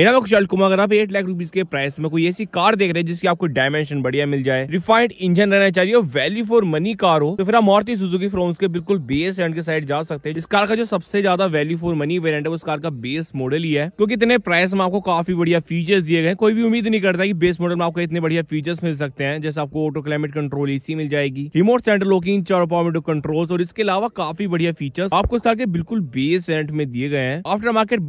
मेरा नाम अक्षाल कुमार अगर आप एट लाख रुपीज के प्राइस में कोई ऐसी कार देख रहे हैं जिसकी आपको डायमेंशन बढ़िया मिल जाए रिफाइंड इंजन रहना चाहिए और वैल्यू फॉर मनी कार हो तो फिर आप मारुति सुजुकी फ्रोम्स के बिल्कुल बेस रेंट के साइड जा सकते हैं इस कार का जो सबसे ज्यादा वैल्यू फॉर मनी वेरियंट है उस कार का बेस मॉडल ही है क्योंकि इतने प्राइस में आपको काफी बढ़िया फीचर्स दिए गए कोई भी उम्मीद नहीं करता की बेस मॉडल में आपको इतने बढ़िया फीचर्स मिल सकते हैं जैसे आपको ऑटो क्लाइमेट कंट्रोल एसी मिल जाएगी रिमोट सेंटर चार पॉमेटो कंट्रोल और इसके अलावा काफी बढ़िया फीचर्स आपको इस कार के बिल्कुल बेस रेंट में दिए गए हैं आफ्टर मार्केट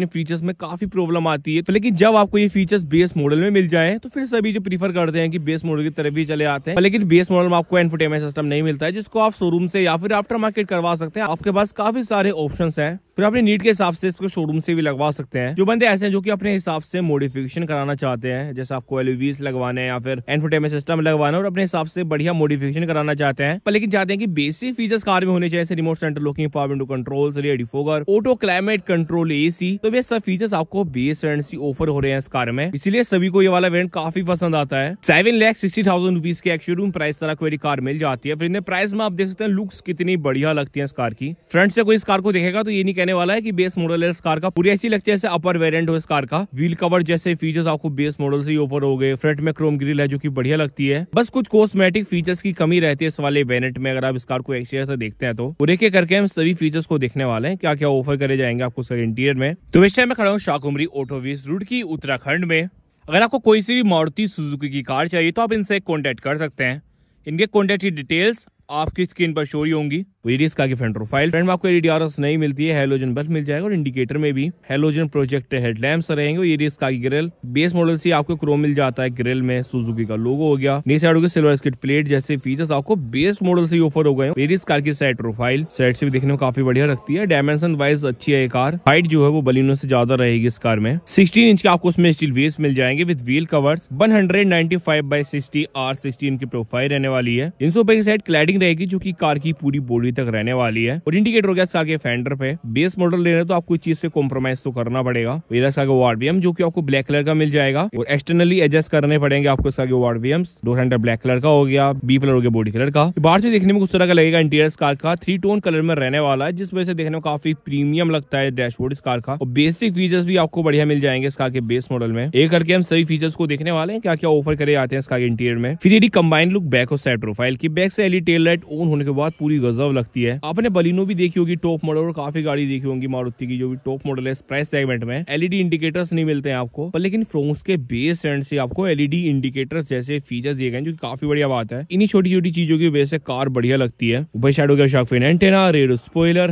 में फीचर्स में काफी प्रॉब्लम आती है तो लेकिन जब आपको ये फीचर्स बेस मॉडल में मिल जाए तो फिर सभी जो प्रीफर करते हैं कि बेस मॉडल की तरफ भी चले आते हैं लेकिन बेस मॉडल में आपको एनफोटेनमेंट सिस्टम नहीं मिलता है जिसको आप शोरूम से या फिर आफ्टर मार्केट करवा सकते हैं आपके पास काफी सारे ऑप्शन है फिर अपने नीड के हिसाब से इसको शोरूम से भी लगवा सकते हैं जो बंदे ऐसे हैं जो कि अपने हिसाब से मॉडिफिकेशन कराना चाहते हैं जैसे आपको एलवीस लगवाने हैं या फिर एनफोटेनमेंट सिस्टम लगवाना और अपने हिसाब से बढ़िया मॉडिफिकेशन कराना चाहते हैं पर लेकिन चाहते हैं कि बेसिक फीचर्स कार में होने चाहिए remote centre locking power window control fogger auto climate control ए तो ये सब फीचर्स आपको बेस परसेंट सी ऑफर हो रहे हैं इस कार में इसलिए सभी को ये वाला वेरियंट काफी पसंद आता है seven lakh sixty thousand rupees के एक्शोरूम प्राइस तरह कोई कार मिल जाती है फिर इन्हें प्राइस में आप देख सकते हैं लुक्स कितनी बढ़िया लगती है इस कार की फ्रंट से कोई इस कार को देखेगा तो ये नहीं कहने वाला है की बेस मॉडल है इस कार का पूरी ऐसी लगती है अपर वेरियंट हो इस कार का व्हील कवर जैसे फीचर्स आपको बेस मॉडल से ऑफर हो गए फ्रंट में क्रोम ग्रिल है जो की बढ़िया लगती है बस कुछ कॉस्मेटिक फीचर्स की कमी रहती है इस वाले वेरियंट में अगर आप इस कार को एक्सटीरियर से देखते हैं तो पूरे के करके हम सभी फीचर्स को देखने वाले हैं क्या क्या ऑफर करे जाएंगे आपको इंटीरियर में तो इस टाइम मैं खड़ा हूँ शाकुमरी ऑटो रूट रुड़की उत्तराखंड में अगर आपको कोई सी भी मारुति सुजुकी की कार चाहिए तो आप इनसे कॉन्टैक्ट कर सकते हैं इनके कॉन्टैक्ट की डिटेल्स आपकी स्क्रीन पर शो ही होंगी वेरियस का फ्रंट प्रोफाइल फ्रेंड में आपको एडीआरएस नहीं मिलती है हेलोजन बल्ब मिल जाएगा और इंडिकेटर में भी हेलोजन प्रोजेक्ट हेडलैम्स रहेंगे और एडीएस का ग्रिल बेस मॉडल से आपको क्रोम मिल जाता है ग्रिल में सुजुकी का लोगो हो गया नीचे साइड सिल्वर स्किट प्लेट जैसे फीचर्स आपको बेस मॉडल से ऑफर हो गए वेरियस कार की सेट प्रोफाइल सेट से भी देखने में काफी बढ़िया रखती है डायमेंशन वाइज अच्छी है कार हाइट जो है वो बलिनों से ज्यादा रहेगी इस कार में सिक्सटीन इंच के आपको उसमें स्टील व्हील्स मिल जाएंगे with wheel covers one hundred ninety five by sixty R sixteen की प्रोफाइल रहने वाली है तीन सौ साइड क्लैडिंग रहेगी जो की कार की पूरी बॉडी तक रहने वाली है और इंडिकेटर हो गया कार फेंडर पे बेस मॉडल ले रहे हैं तो आपको इस चीज से कॉम्प्रोमाइज तो करना पड़ेगा इसका वो जो की आपको ब्लैक कलर का मिल जाएगा और एक्सटर्नली एडजस्ट करने पड़ेंगे आपको इसका वो आरबीएम डोर ब्लैक कलर का हो गया बी कलर हो गया बॉडी कलर का बाहर से देखने में कुछ तरह का लगेगा इंटीरियर कार का थ्री टोन कलर में रहने वाला है जिस वजह से देखने में काफी प्रीमियम लगता है डैशबोर्ड इस कार का और बेसिक फीचर्स भी आपको बढ़िया मिल जाएंगे इस कार के बेस मॉडल में एक करके हम सभी फीचर्स को देखने वाले हैं क्या क्या ऑफर करे आते हैं इस कार के इंटीरियर में फिर यदि कंबाइंड लुक बैक और साइड प्रोफाइल की बैक से एली टेल बुलेट ओन होने के बाद पूरी गजब लगती है आपने बलिनो भी देखी होगी टॉप मॉडल और काफी गाड़ी देखी होगी मारुति की जो भी टॉप मॉडल है प्राइस सेगमेंट में एलईडी इंडिकेटर्स नहीं मिलते हैं आपको पर लेकिन फ्रोन्स के बेस एंड से आपको एलईडी इंडिकेटर्स जैसे फीचर्स दिए गए जो काफी बढ़िया बात है इन्हीं छोटी छोटी चीजों की वजह से कार बढ़िया लगती है ऊपर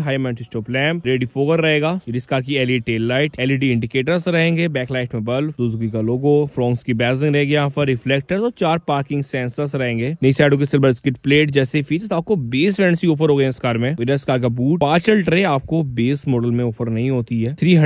हाई मेंट स्टॉप लैम्प रेडी फोगर रहेगा इस कार की LED tail light LED indicators रहेंगे बैकलाइट में बल्ब सुजुकी का लोगो फ्रोन्स की बैजिंग रहेगी यहाँ पर रिफ्लेक्टर और चार पार्किंग सेंसर्स रहेंगे नेक्स्ट साइडो के सिल्वर स्किट प्लेट जैसे वाले फीचर्स तो आपको बेस वेरिएंट से ऑफर हो गए इस कार में इस कार का बूट पार्सल ट्रे आपको बेस मॉडल में ऑफर नहीं होती है थ्री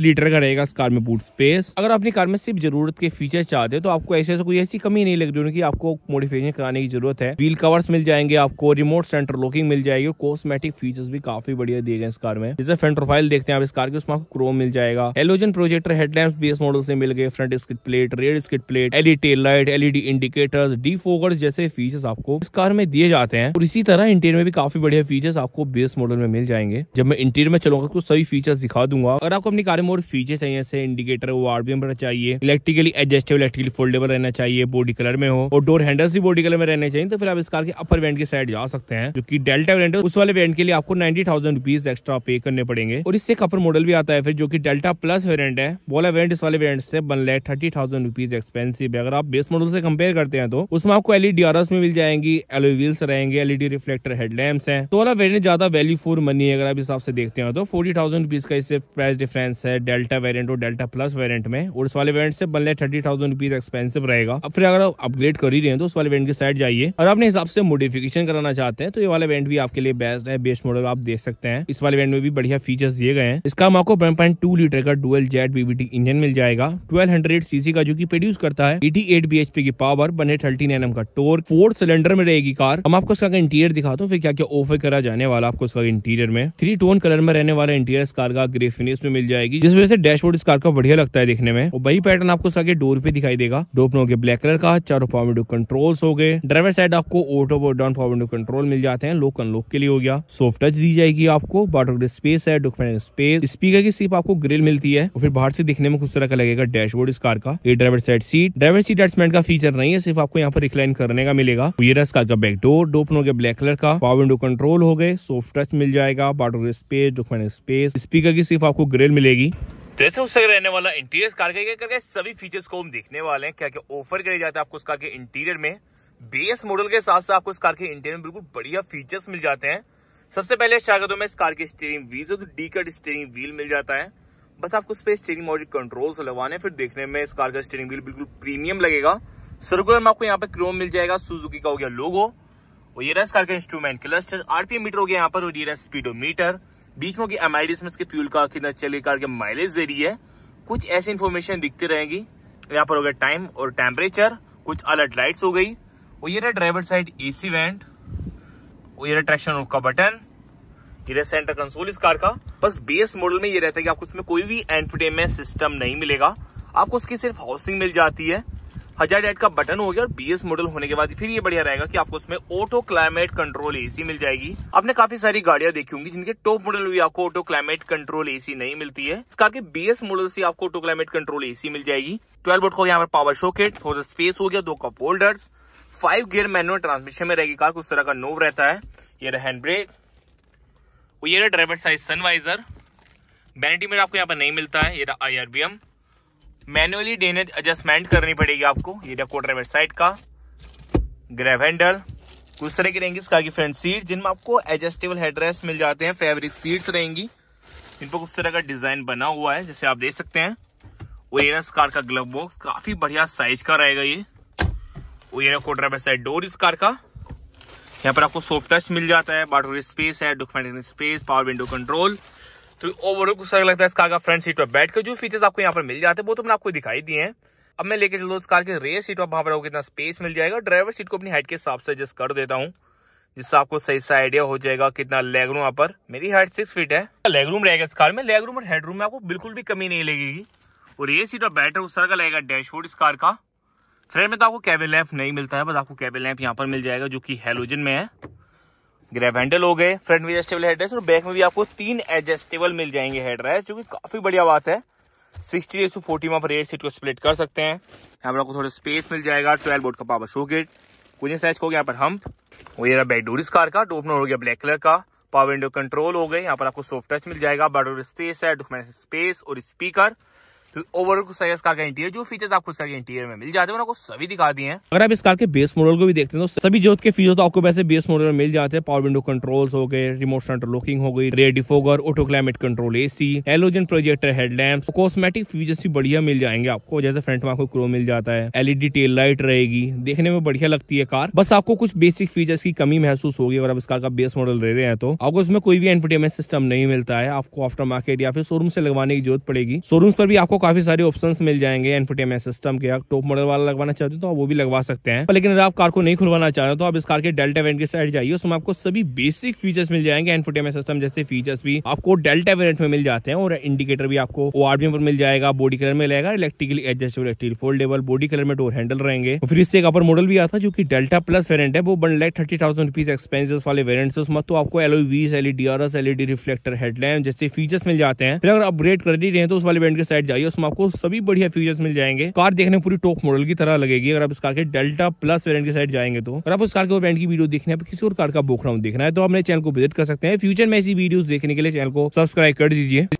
लीटर का रहेगा इस कार में बूट स्पेस अगर अपनी कार में सिर्फ जरूरत के फीचर चाहते हैं तो आपको ऐसे कोई ऐसी कमी नहीं लग रही आपको मोडिफिकेशन कराने की जरूरत है व्हील कवर्स मिल जाएंगे आपको रिमोट सेंटर लॉकिंग मिल जाएगी और कॉस्मेटिक फीचर्स भी काफी बढ़िया दिए गए इस कार में जैसे फ्रंट प्रोफाइल देखते हैं आप इस कार के उसमें आपको क्रोम मिल जाएगा halogen projector headlamp base model से मिल गए front skid plate rear skid plate LED tail light LED indicators डी फोकस जैसे फीचर्स आपको इस कार में दिए जा आते हैं और इसी तरह इंटीरियर में भी काफी बढ़िया फीचर्स आपको बेस मॉडल में मिल जाएंगे जब मैं इंटीरियर में चलूंगा तो सभी फीचर्स दिखा दूंगा अगर आपको अपनी कार में और फीचर चाहिए जैसे इंडिकेटर वो आरबीएम रहना चाहिए इलेक्ट्रिकली एडजस्टेबल इलेक्ट्रिकली फोल्डेबल रहना चाहिए बॉडी कलर में हो और डोर हैंडल्स भी बॉडी कलर में रहने चाहिए तो फिर आप इस कार के अपर वेंट की साइड जा सकते हैं जो की डेल्टा वेंट उस वाले वेंट के लिए आपको नाइन्टी थाउजेंड एक्स्ट्रा पे करने पड़ेंगे और इससे एक अपर मॉडल भी आता है फिर जो की डेल्टा प्लस वेरेंट है बोला वेरियंट इस वाले वेरियंट से बन लैख थर्टी थाउजेंड एक्सपेंसिव है अगर आप बेस मॉडल से कंपेयर करते हैं तो उसमें आपको एलईडी आर में मिल जाएंगी एलोवील्स रहे रहेंगे एलईडी रिफ्लेक्टर हेडलैम्प है वाला वेरियंट ज्यादा वैल्यू फॉर मनी है अगर आप हिसाब से देखते हैं तो फोर्टी थाउजेंड रुपीज का इससे प्राइस डिफरेंस है डेल्टा वेरियंट और डेल्टा प्लस वेरियंट में और उस वाले वेरियंट से बनने थर्टी थाउजेंड रुपीज एक्सपेंसिव रहेगा अब फिर अगर आप अपग्रेड कर ही रहे हैं तो उस वाले वेरियंट की साइड जाइए और अपने हिसाब से मोडिफिकेशन कराना चाहते हैं तो ये वाला वेरियंट भी आपके लिए बेस्ट है बेस्ट मॉडल आप देख सकते हैं इस वाले वेरियंट में भी बढ़िया फीचर्स दिए गए हैं इसका हम आपको लीटर का डुअल जेट बीबीटी इंजन मिल जाएगा ट्वेल्व हंड्रेड सीसी का जो की प्रोड्यूस करता है एटी एट की पावर बने थर्टीन एनएम का टोर फोर सिलेंडर में रहेगी कार हम आपको आपको इसका इंटीरियर दिखाता हूँ फिर क्या क्या ऑफर करा जाने वाला आपको इसका इंटीरियर में थ्री टोन कलर में रहने वाला इंटीरियर इस कार का ग्रे फिनिश में मिल जाएगी जिस वजह से डैशबोर्ड इस कार का बढ़िया लगता है देखने में वही पैटर्न आपको इसका डोर पे दिखाई देगा डोपनो के ब्लैक कलर का चारों पावर विंडो कंट्रोल्स हो गए ड्राइवर साइड आपको ऑटो और डाउन पावर कंट्रोल मिल जाते हैं लोक अनलोक के लिए हो गया सॉफ्ट टच दी जाएगी आपको बाटो स्पेस है स्पेस स्पीकर की सिर्फ आपको ग्रिल मिलती है और फिर बाहर से दिखने में कुछ तरह का लगेगा डैशबोर्ड इस कार का ये driver side seat driver seat adjustment का फीचर नहीं है सिर्फ आपको यहाँ पर रिक्लाइन करने का मिलेगा ये रहा का बैक डोर विंडो ओपन हो गया ब्लैक कलर का पावर विंडो कंट्रोल हो गए सॉफ्ट टच मिल जाएगा बाटो स्पेस डॉक्यूमेंट स्पेस स्पीकर की सिर्फ आपको ग्रिल मिलेगी तो ऐसे उससे रहने वाला इंटीरियर कार का करके सभी फीचर्स को हम देखने वाले हैं क्या क्या ऑफर करे जाते हैं आपको उस कार के इंटीरियर में बेस मॉडल के हिसाब से आपको इस कार के इंटीरियर में बिल्कुल बढ़िया फीचर्स मिल जाते हैं सबसे पहले स्वागत हूँ इस कार के स्टेयरिंग व्हील तो डी कट स्टेयरिंग व्हील मिल जाता है बस आपको उस पर स्टेयरिंग मॉडल कंट्रोल्स लगवाने फिर देखने में इस कार का स्टेयरिंग व्हील बिल्कुल प्रीमियम लगेगा सर्कुलर में आपको यहाँ पे क्रोम मिल जाएगा सुजुकी का हो गया लोगो और ये रेस कार का इंस्ट्रूमेंट क्लस्टर आरपीएम मीटर हो गया यहाँ पर और ये रहा स्पीडोमीटर बीच में एम आई डी फ्यूल का कितना चले कार के माइलेज दे रही है कुछ ऐसी इन्फॉर्मेशन दिखती रहेगी तो यहाँ पर हो गया टाइम और टेम्परेचर कुछ अलर्ट लाइट्स हो गई और ये रहा driver side A C vent और ये रहा ट्रैक्शन ऑफ का बटन ये रहा सेंटर कंसोल इस कार का बस बेस मॉडल में ये रहता है कि आपको उसमें कोई भी एंटरटेनमेंट सिस्टम नहीं मिलेगा आपको उसकी सिर्फ हाउसिंग मिल जाती है हजार डेट का बटन हो गया और बीएस मॉडल होने के बाद फिर ये बढ़िया रहेगा कि आपको उसमें ऑटो क्लाइमेट कंट्रोल एसी मिल जाएगी आपने काफी सारी गाड़ियां देखी होंगी जिनके टॉप मॉडल भी आपको ऑटो क्लाइमेट कंट्रोल एसी नहीं मिलती है इसका के बीएस मॉडल से आपको ऑटो क्लाइमेट कंट्रोल एसी मिल जाएगी ट्वेल्व बोट को यहाँ पर पावर शोकेट थोड़ा स्पेस हो गया दो cup holders five gear manual transmission में रहेगी कार उस तरह का नोव रहता है ये रहा हैंड ब्रेक ये driver side sun visor vanity mirror आपको यहाँ पर नहीं मिलता है ये रहा आई मैनुअली डेनेज एडजस्टमेंट करनी पड़ेगी आपको ये देखो ड्राइवर साइड का ग्रेव हैंडल कुछ तरह की रहेंगी इसका की फ्रंट सीट जिनमें आपको एडजस्टेबल हेडरेस्ट मिल जाते हैं फैब्रिक सीट्स रहेंगी इन पर कुछ तरह का डिजाइन बना हुआ है जैसे आप देख सकते हैं ओएरएस कार का ग्लव बॉक्स काफी बढ़िया साइज का रहेगा ये ओएरएस कोटरा पे साइड डोर इस कार का यहाँ पर आपको सॉफ्ट टच मिल जाता है बाटोर स्पेस है document space power window control तो ओवरऑल कुछ लगता है इस कार का फ्रंट सीट पर बैठ कर जो फीचर्स आपको यहाँ पर मिल जाते हैं वो तो मैंने आपको दिखाई दिए हैं अब मैं लेके चल रहा इस कार के रेयर सीट पर वहाँ पर आपको इतना स्पेस मिल जाएगा ड्राइवर सीट को अपनी हाइट के हिसाब से एडजस्ट कर देता हूँ जिससे आपको सही सा आइडिया हो जाएगा कितना लेग रूम यहाँ पर मेरी हाइट सिक्स फीट है लेग रूम रहेगा इस कार में लेग रूम और हेड रूम में आपको बिल्कुल भी कमी नहीं लगेगी और ये सीट और बैठ उस तरह का लगेगा डैशबोर्ड इस कार का फ्रेंड में तो आपको कैबिन लैंप नहीं मिलता है बस आपको कैबिन लैंप यहाँ पर मिल जाएगा जो कि हेलोजन में है ग्रैब हैंडल हो गए फ्रंट में एडजस्टेबल हेड और बैक में भी आपको तीन एडजस्टेबल मिल जाएंगे हेड जो कि काफी बढ़िया बात है सिक्सटी एट टू फोर्टी में आप रेड सीट को स्प्लिट कर सकते हैं यहाँ पर आपको थोड़ा स्पेस मिल जाएगा ट्वेल्व बोर्ड का पावर शो गेट कुछ साइज को यहाँ पर हम वही रहा बैक डोर इस कार का डोपनर हो गया ब्लैक कलर का पावर विंडो कंट्रोल हो गए यहाँ पर आपको सॉफ्ट टच मिल जाएगा बाडोर स्पेस है डॉक्यूमेंट तो स्पेस और स्पीकर ओवरऑल कुछ इस कार का इंटीरियर जो फीचर्स आपको इस कार के इंटीरियर में मिल जाते हैं उनको सभी दिखा दिए हैं अगर आप इस कार के बेस मॉडल को भी देखते हैं तो सभी जो के फीचर्स तो आपको वैसे बेस मॉडल में मिल जाते हैं पावर विंडो कंट्रोल्स हो गए रिमोट सेंटर लॉकिंग हो गई rear defogger auto climate control AC halogen projector headlamp cosmetic features भी बढ़िया मिल जाएंगे आपको जैसे फ्रंट में आपको क्रो मिल जाता है एलईडी टेल लाइट रहेगी देखने में बढ़िया लगती है कार बस आपको कुछ बेसिक फीचर्स की कमी महसूस होगी अगर आप इस कार का बेस मॉडल ले रहे हैं तो आपको इसमें कोई भी एंटरटेनमेंट सिस्टम नहीं मिलता है आपको आफ्टर मार्केट या फिर शोरूम से लगवाने की जरूरत पड़ेगी शोरूम पर भी आपको काफी सारे ऑप्शन मिल जाएंगे एनफोटेमेंट सिस्टम के टॉप मॉडल वाला लगवाना चाहते हो तो आप वो भी लगवा सकते हैं लेकिन अगर आप कार को नहीं खुलवाना चाह रहे हो तो आप इस कार के डेल्टा वेरियंट की साइड जाइए उसमें आपको सभी बेसिक फीचर्स मिल जाएंगे एनफोटेमेंट सिस्टम जैसे फीचर्स भी आपको डेल्टा वेरियंट में मिल जाते हैं और इंडिकेटर भी आपको ओआरबीएम पर मिल जाएगा बॉडी कलर में लगेगा electrically adjustable steel foldable body colour में डोर हैंडल रहेंगे फिर इससे एक अपर मॉडल भी आता जो की डेल्टा प्लस वेरियंट है वो one like thirty thousand rupees expensive वाले वेरियंट है उसमें तो आपको alloy wheels LED R S LED reflector headlamp जैसे फीचर्स मिल जाते हैं फिर अगर अपग्रेड कर दी रहे तो उस वाले वेरियंट की साइड जाइए वेरियस उसमें आपको सभी बढ़िया फीचर्स मिल जाएंगे कार देखने पूरी टॉप मॉडल की तरह लगेगी अगर आप इस कार के डेल्टा प्लस वेरियंट के साइड जाएंगे तो अगर आप उस कार के वेरियंट की वीडियो देखने किसी और कार का बोखरा देखना है तो आपने चैनल को विजिट कर सकते हैं फ्यूचर में ऐसी वीडियो देखने के लिए चैनल को सब्सक्राइब कर दीजिए